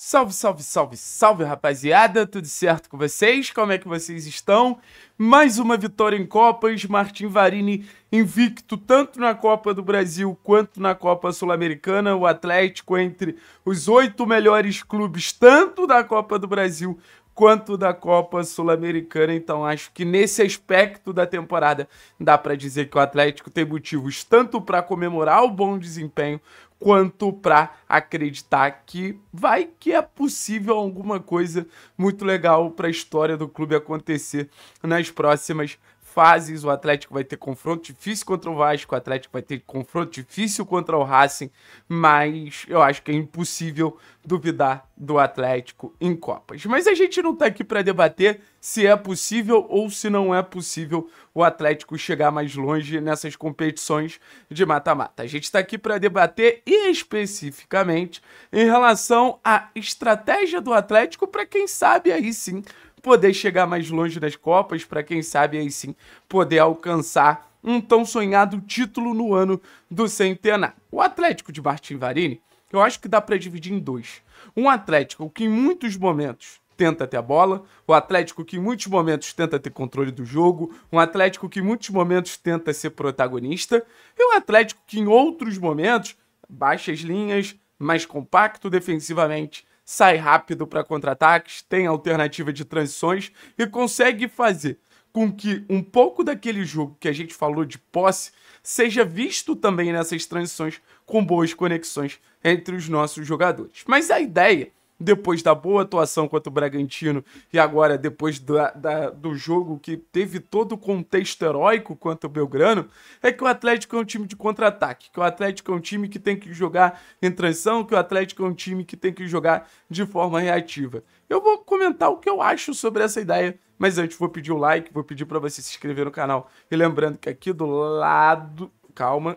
Salve, salve, salve, salve, rapaziada! Tudo certo com vocês? Como é que vocês estão? Mais uma vitória em Copas, Martin Varini invicto tanto na Copa do Brasil quanto na Copa Sul-Americana. O Atlético entre os oito melhores clubes, tanto da Copa do Brasil quanto da Copa Sul-Americana. Então, acho que nesse aspecto da temporada dá para dizer que o Atlético tem motivos tanto para comemorar o bom desempenho quanto para acreditar que vai que é possível alguma coisa muito legal para a história do clube acontecer nas próximas fases. O Atlético vai ter confronto difícil contra o Vasco, o Atlético vai ter confronto difícil contra o Racing, mas eu acho que é impossível duvidar do Atlético em Copas. Mas a gente não está aqui para debater se é possível ou se não é possível o Atlético chegar mais longe nessas competições de mata-mata. A gente está aqui para debater especificamente em relação à estratégia do Atlético para quem sabe aí sim poder chegar mais longe nas Copas, para quem sabe aí sim poder alcançar um tão sonhado título no ano do centenário. O Atlético de Martim Varini, eu acho que dá para dividir em dois. Um Atlético que em muitos momentos tenta ter a bola, o Atlético que em muitos momentos tenta ter controle do jogo, um Atlético que em muitos momentos tenta ser protagonista, e um Atlético que em outros momentos, baixas linhas, mais compacto defensivamente, sai rápido para contra-ataques, tem alternativa de transições e consegue fazer com que um pouco daquele jogo que a gente falou de posse seja visto também nessas transições com boas conexões entre os nossos jogadores. Mas a ideia depois da boa atuação contra o Bragantino e agora depois da, da, do jogo que teve todo o contexto heróico contra o Belgrano, é que o Atlético é um time de contra-ataque, que o Atlético é um time que tem que jogar em transição, que o Atlético é um time que tem que jogar de forma reativa. Eu vou comentar o que eu acho sobre essa ideia, mas antes vou pedir o like, vou pedir para você se inscrever no canal. E lembrando que aqui do lado, calma,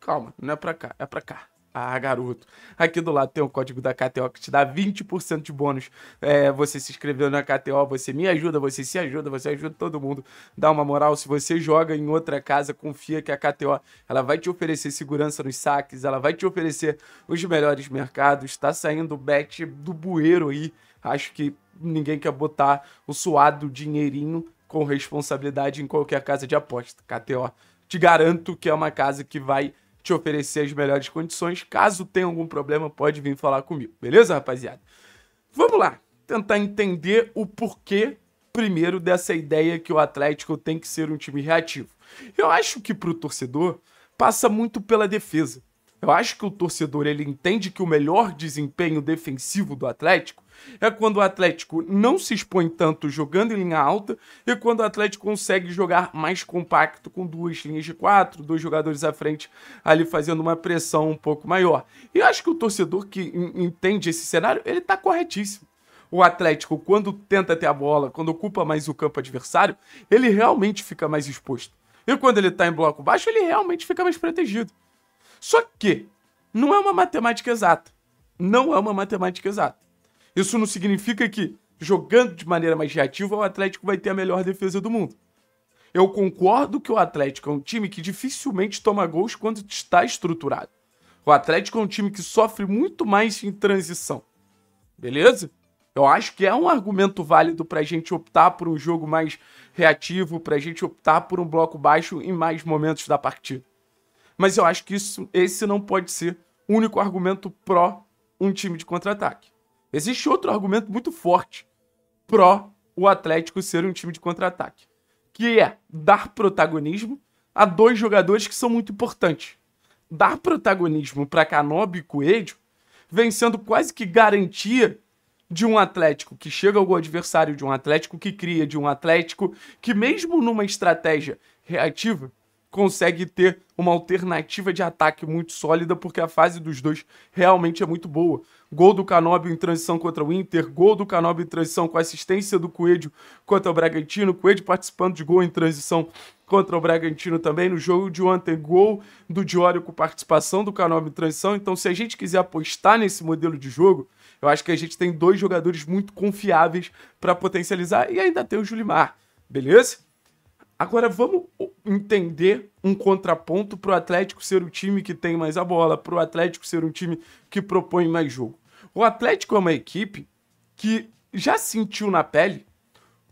calma, não é para cá, é para cá. Ah, garoto. Aqui do lado tem o código da KTO que te dá 20% de bônus. É, você se inscreveu na KTO, você me ajuda, você se ajuda, você ajuda todo mundo. Dá uma moral. Se você joga em outra casa, confia que a KTO ela vai te oferecer segurança nos saques, ela vai te oferecer os melhores mercados. Tá saindo o bet do bueiro aí. Acho que ninguém quer botar o suado dinheirinho com responsabilidade em qualquer casa de aposta. KTO, te garanto que é uma casa que vai te oferecer as melhores condições. Caso tenha algum problema, pode vir falar comigo, beleza, rapaziada? Vamos lá, tentar entender o porquê, primeiro, dessa ideia que o Atlético tem que ser um time reativo. Eu acho que para o torcedor passa muito pela defesa. Eu acho que o torcedor ele entende que o melhor desempenho defensivo do Atlético é quando o Atlético não se expõe tanto jogando em linha alta e quando o Atlético consegue jogar mais compacto com duas linhas de quatro, dois jogadores à frente ali fazendo uma pressão um pouco maior. E eu acho que o torcedor que entende esse cenário, ele tá corretíssimo o Atlético, quando tenta ter a bola, quando ocupa mais o campo adversário, ele realmente fica mais exposto. E quando ele está em bloco baixo, ele realmente fica mais protegido. Só que não é uma matemática exata. Não é uma matemática exata. Isso não significa que, jogando de maneira mais reativa, o Atlético vai ter a melhor defesa do mundo. Eu concordo que o Atlético é um time que dificilmente toma gols quando está estruturado. O Atlético é um time que sofre muito mais em transição. Beleza? Eu acho que é um argumento válido para a gente optar por um jogo mais reativo, para a gente optar por um bloco baixo em mais momentos da partida. Mas eu acho que isso, esse não pode ser o único argumento pró um time de contra-ataque. Existe outro argumento muito forte pró o Atlético ser um time de contra-ataque, que é dar protagonismo a dois jogadores que são muito importantes. Dar protagonismo para Canobi e Coelho vem sendo quase que garantia de um Atlético que chega ao adversário, de um Atlético que cria, de um Atlético que, mesmo numa estratégia reativa, consegue ter uma alternativa de ataque muito sólida, porque a fase dos dois realmente é muito boa. Gol do Canobio em transição contra o Inter, gol do Canobio em transição com assistência do Coelho contra o Bragantino, Coelho participando de gol em transição contra o Bragantino também. No jogo de ontem, gol do Diório com participação do Canobio em transição. Então, se a gente quiser apostar nesse modelo de jogo, eu acho que a gente tem dois jogadores muito confiáveis para potencializar e ainda tem o Julimar, beleza? Agora vamos entender um contraponto para o Atlético ser o time que tem mais a bola, para o Atlético ser um time que propõe mais jogo. O Atlético é uma equipe que já sentiu na pele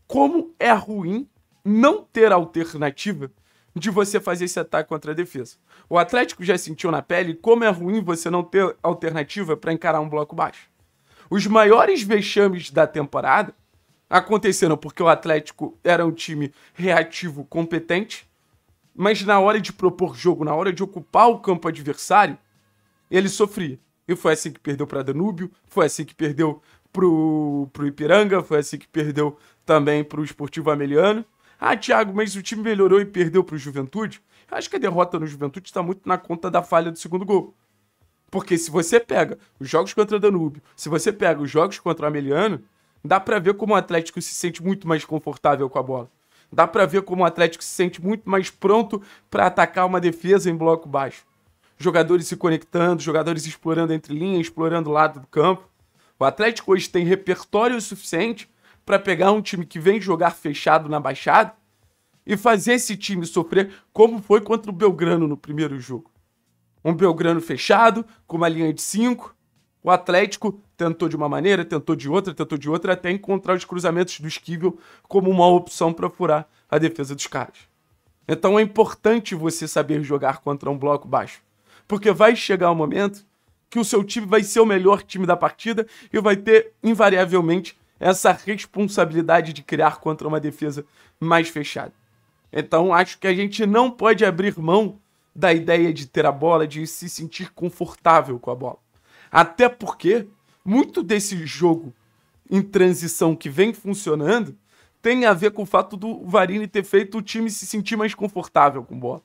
como é ruim não ter alternativa de você fazer esse ataque contra a defesa. O Atlético já sentiu na pele como é ruim você não ter alternativa para encarar um bloco baixo. Os maiores vexames da temporada aconteceram porque o Atlético era um time reativo competente mas na hora de propor jogo, na hora de ocupar o campo adversário, ele sofria. E foi assim que perdeu para Danúbio, foi assim que perdeu pro, pro Ipiranga, foi assim que perdeu também pro Esportivo Ameliano. Ah, Thiago, mas o time melhorou e perdeu pro Juventude? Acho que a derrota no Juventude está muito na conta da falha do segundo gol. Porque se você pega os jogos contra Danúbio, se você pega os jogos contra o Ameliano, dá para ver como o Atlético se sente muito mais confortável com a bola. Dá para ver como o Atlético se sente muito mais pronto para atacar uma defesa em bloco baixo. Jogadores se conectando, jogadores explorando entre linhas, explorando o lado do campo. O Atlético hoje tem repertório suficiente para pegar um time que vem jogar fechado na baixada e fazer esse time sofrer como foi contra o Belgrano no primeiro jogo. Um Belgrano fechado, com uma linha de cinco. O Atlético tentou de uma maneira, tentou de outra, tentou de outra, até encontrar os cruzamentos do esquivel como uma opção para furar a defesa dos caras. Então é importante você saber jogar contra um bloco baixo, porque vai chegar o um momento que o seu time vai ser o melhor time da partida e vai ter, invariavelmente, essa responsabilidade de criar contra uma defesa mais fechada. Então acho que a gente não pode abrir mão da ideia de ter a bola, de se sentir confortável com a bola. Até porque muito desse jogo em transição que vem funcionando tem a ver com o fato do Varini ter feito o time se sentir mais confortável com bola.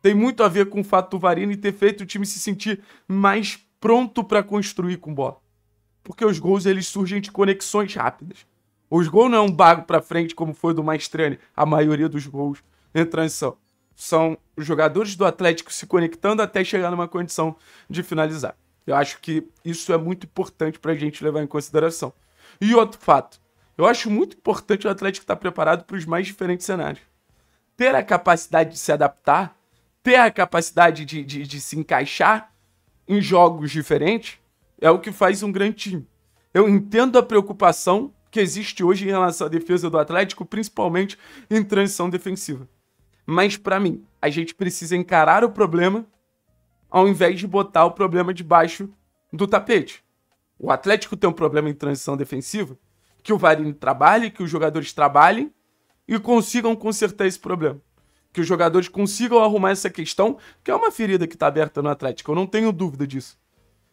Tem muito a ver com o fato do Varini ter feito o time se sentir mais pronto para construir com bola. Porque os gols eles surgem de conexões rápidas. Os gols não é um bago para frente como foi do Maestrani, a maioria dos gols em transição. São os jogadores do Atlético se conectando até chegar numa condição de finalizar. Eu acho que isso é muito importante para a gente levar em consideração. E outro fato, eu acho muito importante o Atlético estar tá preparado para os mais diferentes cenários. Ter a capacidade de se adaptar, ter a capacidade de, de, de se encaixar em jogos diferentes, é o que faz um grande time. Eu entendo a preocupação que existe hoje em relação à defesa do Atlético, principalmente em transição defensiva. Mas para mim, a gente precisa encarar o problema ao invés de botar o problema debaixo do tapete. O Atlético tem um problema em transição defensiva, que o Varini trabalhe, que os jogadores trabalhem e consigam consertar esse problema. Que os jogadores consigam arrumar essa questão, que é uma ferida que está aberta no Atlético, eu não tenho dúvida disso.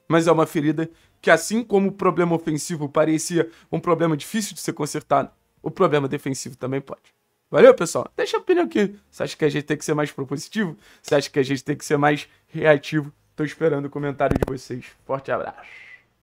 Mas é uma ferida que, assim como o problema ofensivo parecia um problema difícil de ser consertado, o problema defensivo também pode. Valeu, pessoal? Deixa a opinião aqui. Você acha que a gente tem que ser mais propositivo? Você acha que a gente tem que ser mais reativo? Tô esperando o comentário de vocês. Forte abraço.